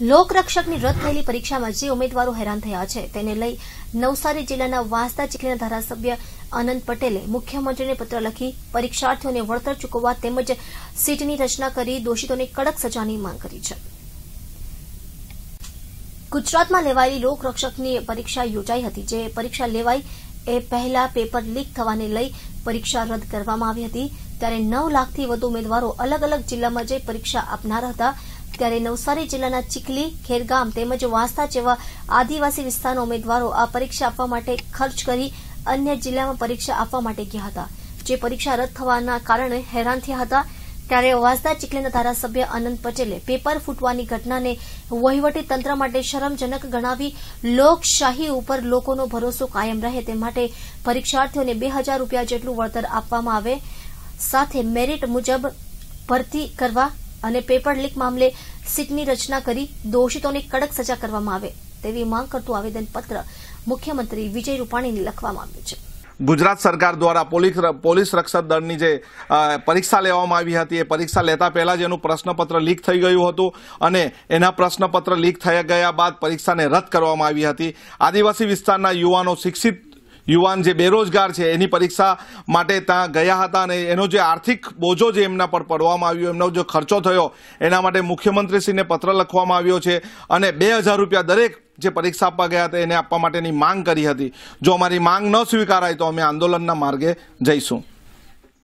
લોકરક્ષકની રદ થયેલી પરીક્ષામાં જે ઉમેદવારો હેરાન થયા છે તેને લઈ નવસારી જિલ્લાના વાંસદા ચીખલીના ધારાસભ્ય આનંદ પટેલે મુખ્યમંત્રીને પત્ર લખી પરીક્ષાર્થીઓને વળતર ચૂકવવા તેમજ સીટની રચના કરી દોષિતોને કડક સજાની માંગ કરી છે ગુજરાતમાં લેવાયેલી લોકરક્ષકની પરીક્ષા યોજાઈ હતી જે પરીક્ષા લેવાઈ એ પહેલા પેપર લીક થવાને લઈ પરીક્ષા રદ કરવામાં આવી હતી ત્યારે નવ લાખથી વધુ ઉમેદવારો અલગ અલગ જિલ્લામાં જઈ પરીક્ષા આપનાર હતા ત્યારે નવસારી જિલ્લાના ચીખલી ખેરગામ તેમજ વાંસદા જેવા આદિવાસી વિસ્તારના ઉમેદવારો આ પરીક્ષા આપવા માટે ખર્ચ કરી અન્ય જિલ્લામાં પરીક્ષા આપવા માટે ગયા હતા જે પરીક્ષા રદ થવાના કારણે હેરાન થયા હતા ત્યારે વાંસદા ચીખલીના ધારાસભ્ય અનંત પટેલે પેપર ફૂટવાની ઘટનાને વહીવટી તંત્ર માટે શરમજનક ગણાવી લોકશાહી ઉપર લોકોનો ભરોસો કાયમ રહે તે માટે પરીક્ષાર્થીઓને બે હજાર રૂપિયા જેટલું વળતર આપવામાં આવે સાથે મેરિટ મુજબ ભરતી કરવા અને પેપર લીક મામલે સીટની રચના કરી દોષિતોને કડક સજા કરવામાં આવે તેવી માંગ કરતું આવેદન પત્ર મુખ્યમંત્રી વિજય રૂપાણીને લખવામાં આવ્યું છે ગુજરાત સરકાર દ્વારા પોલીસ પોલીસ રક્ષક દળની જે પરીક્ષા લેવામાં આવી હતી એ પરીક્ષા લેતા પહેલાં જ એનું પ્રશ્નપત્ર લીક થઈ ગયું હતું અને એના પ્રશ્નપત્ર લીક થઈ ગયા બાદ પરીક્ષાને રદ કરવામાં આવી હતી આદિવાસી વિસ્તારના યુવાનો શિક્ષિત યુવાન જે બેરોજગાર છે એની પરીક્ષા માટે ત્યાં ગયા હતા અને એનો જે આર્થિક બોજો જે એમના પર પડવામાં આવ્યો એમનો જે ખર્ચો થયો એના માટે મુખ્યમંત્રીશ્રીને પત્ર લખવામાં આવ્યો છે અને બે હજાર રૂપિયા દરેક જે પરીક્ષા આપવા ગયા હતા એને આપવા માટેની માંગ કરી હતી જો અમારી માંગ ન સ્વીકારાય તો અમે આંદોલનના માર્ગે જઈશું